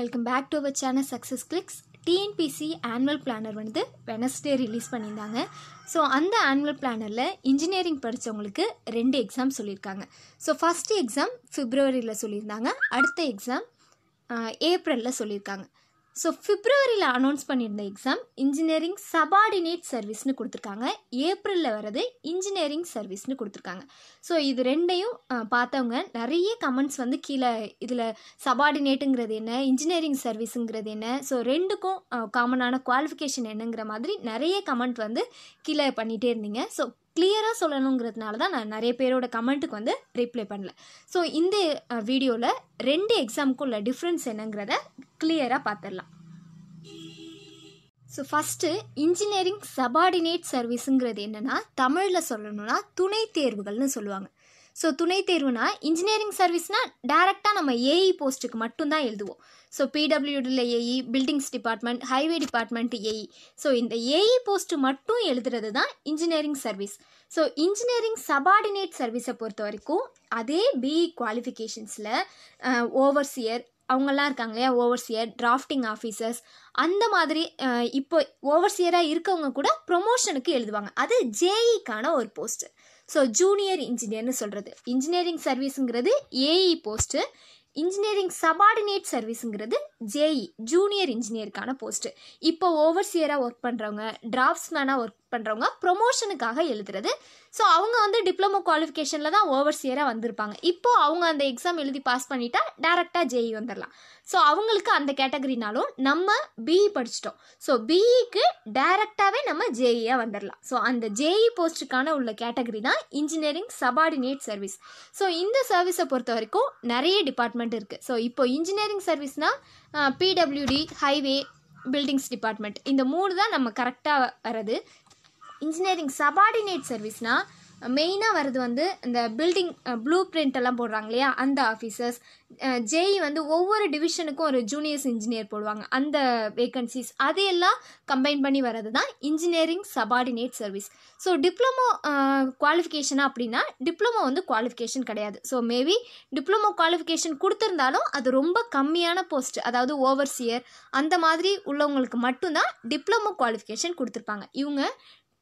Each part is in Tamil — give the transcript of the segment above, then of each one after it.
welcome back to our channel success clicks TNPSC annual planner வந்து வெனஸ்டே ரிலீஸ் பண்ணியிருந்தாங்க ஸோ அந்த ஆனுவல் பிளானரில் இன்ஜினியரிங் படித்தவங்களுக்கு ரெண்டு எக்ஸாம் சொல்லியிருக்காங்க ஸோ ஃபஸ்ட்டு எக்ஸாம் ஃபிப்ரவரியில் சொல்லியிருந்தாங்க அடுத்த எக்ஸாம் ஏப்ரலில் சொல்லியிருக்காங்க ஸோ பிப்ரவரியில் அனௌன்ஸ் பண்ணியிருந்த எக்ஸாம் இன்ஜினியரிங் சபார்டினேட் சர்வீஸ்னு கொடுத்துருக்காங்க ஏப்ரலில் வரது இன்ஜினியரிங் சர்வீஸ்னு கொடுத்துருக்காங்க ஸோ இது ரெண்டையும் பார்த்தவங்க நிறைய கமெண்ட்ஸ் வந்து கீழே இதில் சபார்டினேட்டுங்கிறது என்ன இன்ஜினியரிங் சர்வீஸுங்கிறது என்ன ஸோ ரெண்டுக்கும் காமனான குவாலிஃபிகேஷன் என்னங்கிற மாதிரி நிறைய கமெண்ட் வந்து கீழே பண்ணிகிட்டே இருந்தீங்க ஸோ கிளியராக சொல்லணுங்கிறதுனால தான் நான் நிறைய பேரோட கமெண்ட்டுக்கு வந்து ரிப்ளை பண்ணல ஸோ இந்த வீடியோவில் ரெண்டு எக்ஸாமுக்கும் உள்ள டிஃப்ரென்ஸ் என்னங்கிறத கிளியராக பார்த்துடலாம் ஸோ ஃபஸ்ட்டு இன்ஜினியரிங் சபார்டினேட் சர்வீஸுங்கிறது என்னென்னா தமிழில் சொல்லணும்னா துணை தேர்வுகள்னு சொல்லுவாங்க ஸோ துணை தேர்வுனா இன்ஜினியரிங் சர்வீஸ்னால் டேரெக்டாக நம்ம ஏஇ போஸ்ட்டுக்கு மட்டும்தான் எழுதுவோம் ஸோ பிடபிள்யூடியில் AE buildings department highway department AE so இந்த ஏஇ போஸ்ட்டு மட்டும் எழுதுறது தான் engineering service so engineering subordinate சர்வீஸை பொறுத்த வரைக்கும் அதே பிஇ குவாலிஃபிகேஷன்ஸில் ஓவர்சியர் அவங்கெல்லாம் இருக்காங்க இல்லையா ஓவர்சியர் டிராஃப்டிங் ஆஃபீஸர்ஸ் அந்த மாதிரி இப்போ ஓவர்சியராக இருக்கவங்க கூட ப்ரொமோஷனுக்கு எழுதுவாங்க அது ஜேஇக்கான e ஒரு போஸ்ட்டு ஸோ ஜூனியர் இன்ஜினியர்னு சொல்கிறது இன்ஜினியரிங் சர்வீஸுங்கிறது ஏஇ போஸ்ட்டு இன்ஜினியரிங் சபார்டினேட் சர்வீஸுங்கிறது ஜேஇ ஜூனியர் இன்ஜினியருக்கான போஸ்ட்டு இப்போ ஓவர்சியராக ஒர்க் பண்ணுறவங்க டிராஃப்ட்ஸ்மேனாக ஒர்க் பண்ணுறவங்க ப்ரொமோஷனுக்காக எழுதுறது ஸோ அவங்க வந்து டிப்ளமோ குவாலிஃபிகேஷனில் தான் ஓவர்சியராக வந்திருப்பாங்க இப்போது அவங்க அந்த எக்ஸாம் எழுதி பாஸ் பண்ணிட்டா டேரெக்டாக ஜேஇ e வந்துடலாம் ஸோ அவங்களுக்கு அந்த கேட்டகரினாலும் நம்ம பிஇ படிச்சிட்டோம் ஸோ பிஇக்கு டைரெக்டாகவே நம்ம ஜேஇயாக e வந்துடலாம் ஸோ அந்த ஜேஇ போஸ்ட்டுக்கான e உள்ள கேட்டகரி தான் இன்ஜினியரிங் சபார்டினேட் சர்வீஸ் ஸோ இந்த சர்வீஸை பொறுத்த வரைக்கும் நிறைய டிபார்ட்மெண்ட் இருக்குது ஸோ இப்போ இன்ஜினியரிங் சர்வீஸ்னால் பிடபிள்யூடி ஹைவே பில்டிங்ஸ் டிபார்ட்மெண்ட் இந்த மூணு தான் நம்ம கரெக்டாக வர்றது இன்ஜினியரிங் சபார்டினேட் சர்வீஸ்னால் மெயினாக வர்றது வந்து இந்த பில்டிங் ப்ளூ பிரிண்ட் எல்லாம் போடுறாங்க இல்லையா அந்த ஆஃபீஸர்ஸ் ஜேஇ வந்து ஒவ்வொரு டிவிஷனுக்கும் ஒரு ஜூனியர்ஸ் இன்ஜினியர் போடுவாங்க அந்த வேக்கன்சிஸ் அதையெல்லாம் கம்பைன் பண்ணி வர்றது தான் engineering subordinate service so diploma குவாலிஃபிகேஷனாக அப்படின்னா டிப்ளமோ வந்து குவாலிஃபிகேஷன் கிடையாது ஸோ மேபி டிப்ளமோ குவாலிஃபிகேஷன் கொடுத்துருந்தாலும் அது ரொம்ப கம்மியான போஸ்ட் அதாவது ஓவர்சியர் அந்த மாதிரி உள்ளவங்களுக்கு மட்டும்தான் டிப்ளமோ குவாலிஃபிகேஷன் கொடுத்துருப்பாங்க இவங்க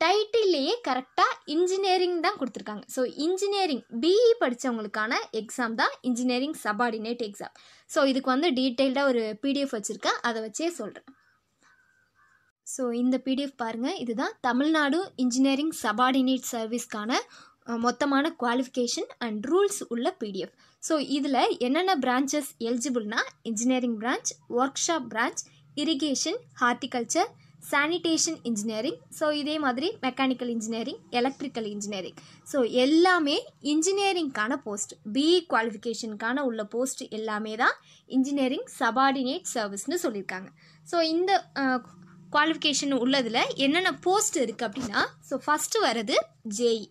டைட்டில்லையே கரெக்டாக இன்ஜினியரிங் தான் கொடுத்துருக்காங்க ஸோ இன்ஜினியரிங் பிஇ e படித்தவங்களுக்கான எக்ஸாம் தான் இன்ஜினியரிங் சபார்டினேட் எக்ஸாம் ஸோ இதுக்கு வந்து டீட்டெயில்டாக ஒரு பிடிஎஃப் வச்சுருக்கேன் அதை வச்சே சொல்கிறேன் ஸோ இந்த பிடிஎஃப் பாருங்கள் இதுதான் தமிழ்நாடு இன்ஜினியரிங் சபார்டினேட் சர்வீஸ்க்கான மொத்தமான குவாலிஃபிகேஷன் அண்ட் ரூல்ஸ் உள்ள பிடிஎஃப் ஸோ இதில் என்னென்ன பிரான்ச்சஸ் எலிஜிபிள்னா engineering branch workshop branch irrigation horticulture sanitation engineering so இதே மாதிரி mechanical engineering electrical engineering so எல்லாமே இன்ஜினியரிங்க்கான போஸ்ட் பிஇ குவாலிஃபிகேஷனுக்கான உள்ள போஸ்ட் எல்லாமே தான் இன்ஜினியரிங் சபார்டினேட் சர்வீஸ்னு சொல்லியிருக்காங்க ஸோ இந்த குவாலிஃபிகேஷன் உள்ளதில் என்னென்ன போஸ்ட் இருக்குது அப்படின்னா ஸோ ஃபஸ்ட்டு வர்றது ஜேஇ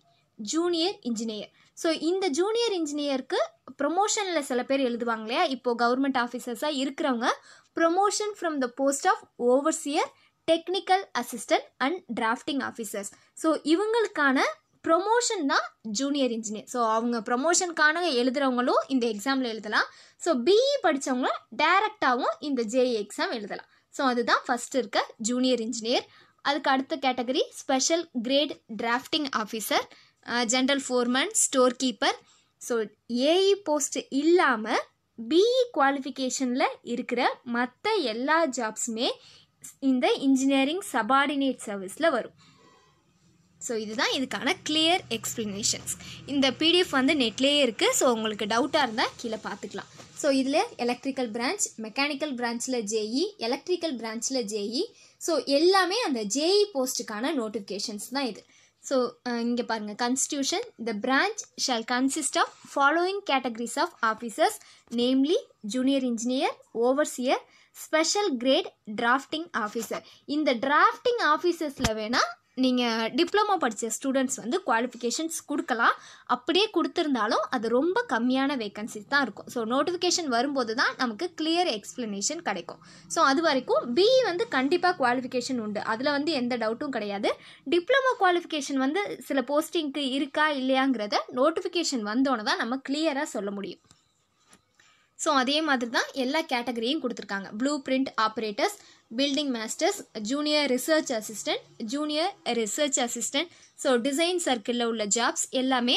ஜூனியர் இன்ஜினியர் ஸோ இந்த ஜூனியர் இன்ஜினியருக்கு ப்ரொமோஷனில் சில பேர் எழுதுவாங்க இல்லையா இப்போது கவர்மெண்ட் ஆஃபீஸர்ஸாக இருக்கிறவங்க promotion from the post of overseer technical assistant and drafting officers so இவங்களுக்கான ப்ரொமோஷன் தான் ஜூனியர் இன்ஜினியர் ஸோ அவங்க ப்ரொமோஷனுக்கான எழுதுகிறவங்களும் இந்த எக்ஸாமில் எழுதலாம் ஸோ பிஇ e படித்தவங்களும் டைரக்டாகவும் இந்த ஜேஇ எக்ஸாம் e எழுதலாம் ஸோ அதுதான் ஃபஸ்ட் இருக்க ஜூனியர் இன்ஜினியர் அதுக்கு அடுத்த category special grade drafting officer general foreman store keeper so AE post இல்லாமல் பிஇ குவாலிஃபிகேஷனில் இருக்கிற மற்ற எல்லா ஜாப்ஸுமே இந்த இன்ஜினியரிங் சபார்டினேட் சர்வீஸில் வரும் ஸோ இதுதான் இதுக்கான கிளியர் எக்ஸ்ப்ளனேஷன்ஸ் இந்த பிடிஎஃப் வந்து நெட்லேயே இருக்குது ஸோ உங்களுக்கு டவுட்டாக இருந்தால் கீழே பார்த்துக்கலாம் ஸோ இதில் எலக்ட்ரிக்கல் பிரான்ச் மெக்கானிக்கல் பிரான்ச்சில் ஜேஇ எலக்ட்ரிக்கல் பிரான்ச்சில் ஜேஇ ஸோ எல்லாமே அந்த ஜேஇ போஸ்ட்டுக்கான நோட்டிஃபிகேஷன்ஸ் தான் இது ஸோ இங்கே பாருங்கள் constitution the branch shall consist of following categories of officers namely junior engineer overseer special grade drafting officer இந்த டிராஃப்டிங் ஆஃபீஸர்ஸில் வேணால் நீங்கள் டிப்ளமோ படித்த ஸ்டூடெண்ட்ஸ் வந்து குவாலிஃபிகேஷன்ஸ் கொடுக்கலாம் அப்படியே கொடுத்துருந்தாலும் அது ரொம்ப கம்மியான வேக்கன்சிஸ் தான் இருக்கும் ஸோ நோட்டிஃபிகேஷன் வரும்போது தான் நமக்கு கிளியர் எக்ஸ்ப்ளனேஷன் கிடைக்கும் ஸோ அது வரைக்கும் பிஇ வந்து கண்டிப்பாக குவாலிஃபிகேஷன் உண்டு அதில் வந்து எந்த டவுட்டும் கிடையாது டிப்ளமோ குவாலிஃபிகேஷன் வந்து சில போஸ்டிங்க்கு இருக்கா இல்லையாங்கிறத நோட்டிஃபிகேஷன் வந்தோன்னே தான் நம்ம கிளியராக சொல்ல முடியும் ஸோ அதே மாதிரி தான் எல்லா கேட்டகரியும் கொடுத்துருக்காங்க blue print operators building masters junior research assistant junior research assistant so design சர்க்கிளில் உள்ள ஜாப்ஸ் எல்லாமே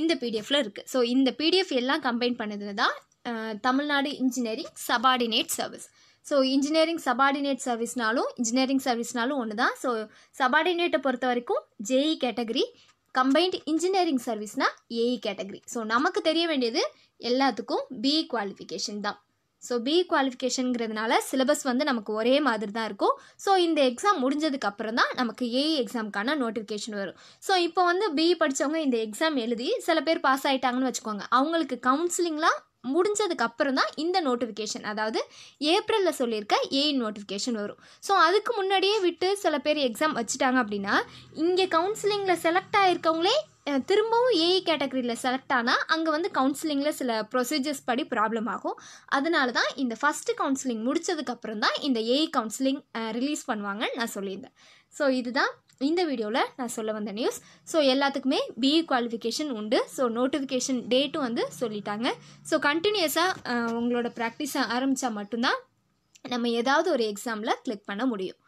இந்த பிடிஎஃப்ல இருக்குது ஸோ இந்த பிடிஎஃப் எல்லாம் கம்பைன் பண்ணது தான் Tamil Nadu engineering subordinate service so engineering subordinate சர்வீஸ்னாலும் இன்ஜினியரிங் சர்வீஸ்னாலும் ஒன்று தான் ஸோ சபார்டினேட்டை பொறுத்த வரைக்கும் ஜேஇ கேட்டகரி கம்பைன்ட் இன்ஜினியரிங் சர்வீஸ்னால் ஏஇ கேட்டகரி ஸோ நமக்கு தெரிய வேண்டியது எல்லாத்துக்கும் பி குவாலிஃபிகேஷன் தான் ஸோ பி குவாலிஃபிகேஷனுங்கிறதுனால சிலபஸ் வந்து நமக்கு ஒரே மாதிரி தான் இருக்கும் ஸோ இந்த எக்ஸாம் முடிஞ்சதுக்கு அப்புறம் தான் நமக்கு ஏஇ எக்ஸாமுக்கான நோட்டிஃபிகேஷன் வரும் ஸோ இப்போ வந்து பிஇ படித்தவங்க இந்த எக்ஸாம் எழுதி சில பேர் பாஸ் ஆகிட்டாங்கன்னு வச்சுக்கோங்க அவங்களுக்கு கவுன்சிலிங்லாம் முடிஞ்சதுக்கு அப்புறம் தான் இந்த நோட்டிஃபிகேஷன் அதாவது ஏப்ரலில் சொல்லியிருக்க ஏ நோட்டிஃபிகேஷன் வரும் ஸோ அதுக்கு முன்னாடியே விட்டு சில பேர் எக்ஸாம் வச்சுட்டாங்க அப்படின்னா இங்கே கவுன்சிலிங்கில் செலக்ட் ஆகிருக்கவங்களே திரும்பவும் ஏஇ கேட்டகரியில் செலக்ட் ஆனால் அங்கே வந்து கவுன்சிலிங்கில் சில ப்ரொசீஜர்ஸ் படி ப்ராப்ளம் ஆகும் அதனால தான் இந்த ஃபஸ்ட்டு கவுன்சிலிங் முடித்ததுக்கப்புறம் தான் இந்த ஏஇ கவுன்சிலிங் ரிலீஸ் பண்ணுவாங்கன்னு நான் சொல்லியிருந்தேன் ஸோ இதுதான் இந்த வீடியோவில் நான் சொல்ல வந்த நியூஸ் ஸோ எல்லாத்துக்குமே பிஇ குவாலிஃபிகேஷன் e உண்டு ஸோ நோட்டிஃபிகேஷன் டேட்டும் வந்து சொல்லிட்டாங்க ஸோ கண்டினியூஸாக உங்களோட ப்ராக்டிஸை ஆரம்பித்தா மட்டும்தான் நம்ம ஏதாவது ஒரு எக்ஸாமில் கிளிக் பண்ண முடியும்